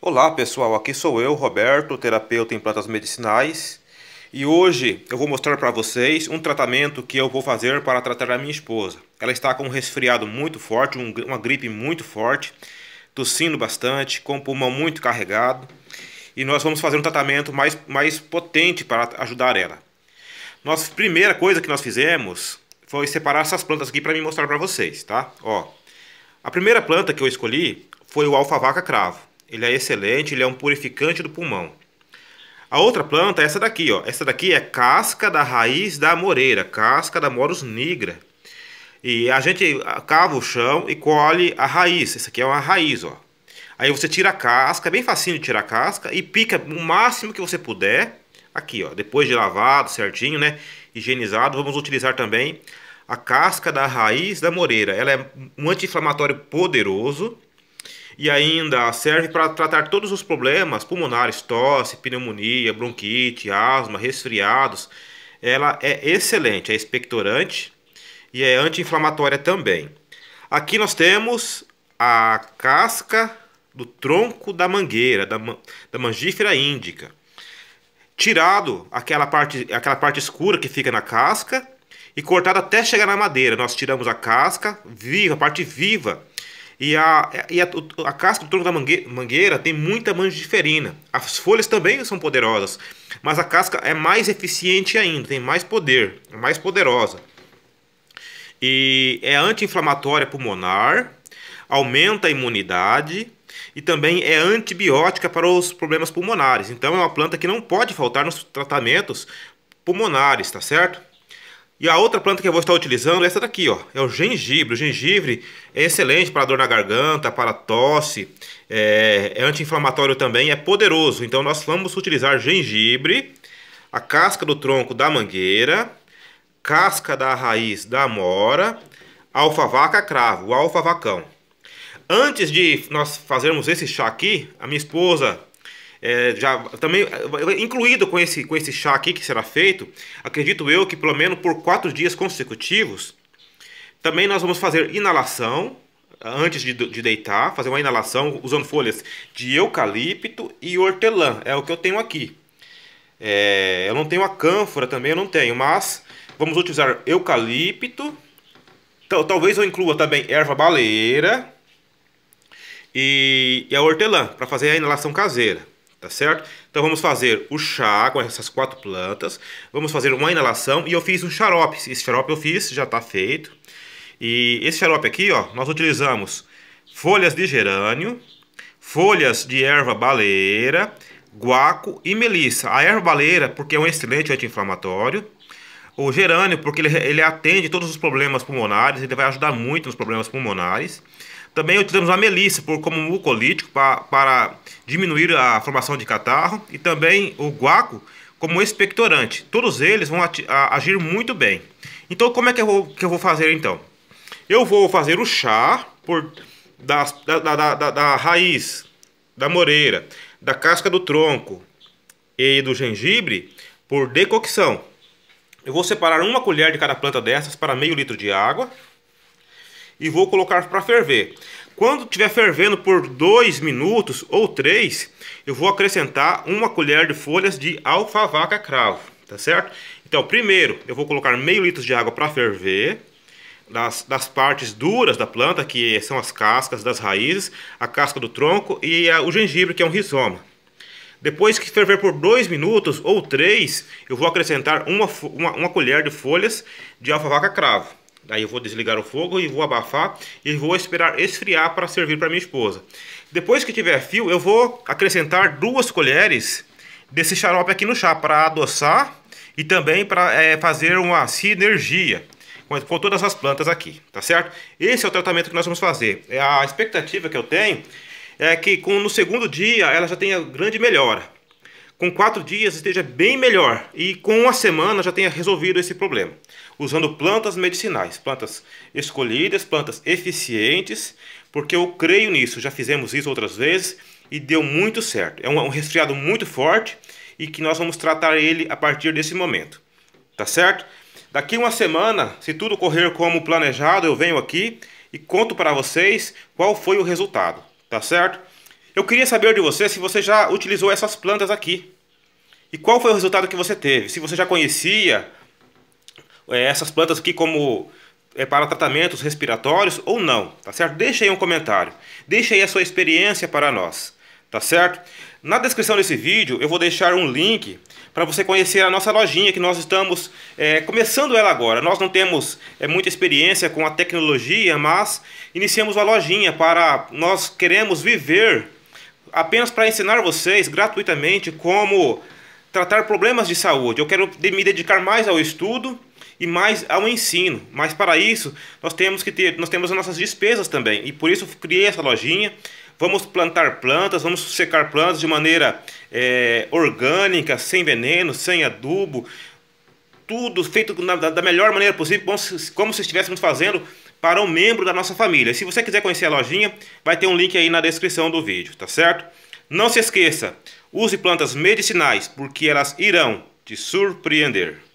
Olá pessoal, aqui sou eu, Roberto, terapeuta em plantas medicinais, e hoje eu vou mostrar para vocês um tratamento que eu vou fazer para tratar a minha esposa. Ela está com um resfriado muito forte, um, uma gripe muito forte, tossindo bastante, com o pulmão muito carregado, e nós vamos fazer um tratamento mais, mais potente para ajudar ela. Nossa primeira coisa que nós fizemos foi separar essas plantas aqui para me mostrar para vocês, tá? Ó, a primeira planta que eu escolhi foi o alfavaca cravo. Ele é excelente, ele é um purificante do pulmão. A outra planta é essa daqui, ó. Essa daqui é casca da raiz da moreira, casca da morus nigra. E a gente cava o chão e colhe a raiz. Essa aqui é uma raiz, ó. Aí você tira a casca, é bem facinho de tirar a casca e pica o máximo que você puder. Aqui, ó, depois de lavado certinho, né, higienizado, vamos utilizar também a casca da raiz da moreira. Ela é um anti-inflamatório poderoso e ainda serve para tratar todos os problemas pulmonares, tosse, pneumonia, bronquite, asma, resfriados. Ela é excelente, é expectorante e é anti-inflamatória também. Aqui nós temos a casca do tronco da mangueira, da, da mangífera índica. Tirado aquela parte, aquela parte escura que fica na casca e cortado até chegar na madeira. Nós tiramos a casca viva, a parte viva e a, e a, a casca do tronco da mangueira tem muita mangiferina. As folhas também são poderosas, mas a casca é mais eficiente ainda, tem mais poder, é mais poderosa. E é anti-inflamatória pulmonar, aumenta a imunidade e também é antibiótica para os problemas pulmonares. Então é uma planta que não pode faltar nos tratamentos pulmonares, tá certo? E a outra planta que eu vou estar utilizando é essa daqui, ó, é o gengibre. O gengibre é excelente para dor na garganta, para tosse, é, é anti-inflamatório também, é poderoso. Então nós vamos utilizar gengibre, a casca do tronco da mangueira, casca da raiz da amora, alfavaca cravo, o alfavacão. Antes de nós fazermos esse chá aqui, a minha esposa é, já também incluído com esse, com esse chá aqui que será feito, acredito eu que pelo menos por quatro dias consecutivos, também nós vamos fazer inalação antes de, de deitar, fazer uma inalação usando folhas de eucalipto e hortelã, é o que eu tenho aqui. É, eu não tenho a cânfora também, eu não tenho, mas vamos utilizar eucalipto, talvez eu inclua também erva baleira e, e a hortelã para fazer a inalação caseira tá certo? Então vamos fazer o chá com essas quatro plantas, vamos fazer uma inalação e eu fiz um xarope. Esse xarope eu fiz, já está feito. E esse xarope aqui, ó, nós utilizamos folhas de gerânio, folhas de erva baleira guaco e melissa. A erva baleira porque é um excelente anti-inflamatório. O gerânio porque ele, ele atende todos os problemas pulmonares, ele vai ajudar muito nos problemas pulmonares. Também utilizamos a melissa por, como mucolítico pra, para diminuir a formação de catarro e também o guaco como expectorante. Todos eles vão agir muito bem. Então como é que eu, vou, que eu vou fazer então? Eu vou fazer o chá por, da, da, da, da raiz, da moreira, da casca do tronco e do gengibre por decocção. Eu vou separar uma colher de cada planta dessas para meio litro de água e vou colocar para ferver. Quando estiver fervendo por 2 minutos ou 3, eu vou acrescentar uma colher de folhas de alfavaca cravo, tá certo? Então, primeiro, eu vou colocar meio litro de água para ferver. Das, das partes duras da planta, que são as cascas das raízes, a casca do tronco e a, o gengibre, que é um rizoma. Depois que ferver por 2 minutos ou 3, eu vou acrescentar uma, uma, uma colher de folhas de alfavaca cravo. Aí eu vou desligar o fogo e vou abafar e vou esperar esfriar para servir para minha esposa. Depois que tiver fio, eu vou acrescentar duas colheres desse xarope aqui no chá para adoçar e também para é, fazer uma sinergia com, todas as plantas aqui, tá certo? Esse é o tratamento que nós vamos fazer. É, a expectativa que eu tenho é que com, no segundo dia ela já tenha grande melhora com quatro dias esteja bem melhor e com uma semana já tenha resolvido esse problema, usando plantas medicinais, plantas escolhidas, plantas eficientes, porque eu creio nisso, já fizemos isso outras vezes e deu muito certo. É, é um, resfriado muito forte e que nós vamos tratar ele a partir desse momento, tá certo? Daqui uma semana, se tudo correr como planejado, eu venho aqui e conto para vocês qual foi o resultado, tá certo? Eu queria saber de você se você já utilizou essas plantas aqui. E qual foi o resultado que você teve? Se você já conhecia é, essas plantas aqui como é, para tratamentos respiratórios ou não, tá certo? Deixa aí um comentário. Deixa aí a sua experiência para nós, tá certo? Na descrição desse vídeo eu vou deixar um link para você conhecer a nossa lojinha que nós estamos é, começando ela agora. Nós não temos é, muita experiência com a tecnologia, mas iniciamos a lojinha para nós queremos viver apenas para ensinar vocês gratuitamente como tratar problemas de saúde. Eu quero me dedicar mais ao estudo e mais ao ensino. Mas para isso, nós temos que ter, nós temos as nossas despesas também. E por isso criei essa lojinha. Vamos plantar plantas, vamos secar plantas de maneira é, orgânica, sem veneno, sem adubo, tudo feito na, da melhor maneira possível, como se, como se estivéssemos fazendo para um membro da nossa família. Se você quiser conhecer a lojinha, vai ter um link aí na descrição do vídeo, tá certo? Não se esqueça, use plantas medicinais, porque elas irão te surpreender.